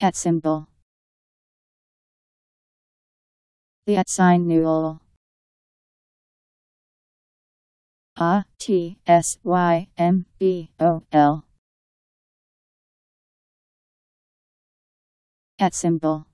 At symbol. The at sign newel. A T S Y M B O L. At symbol.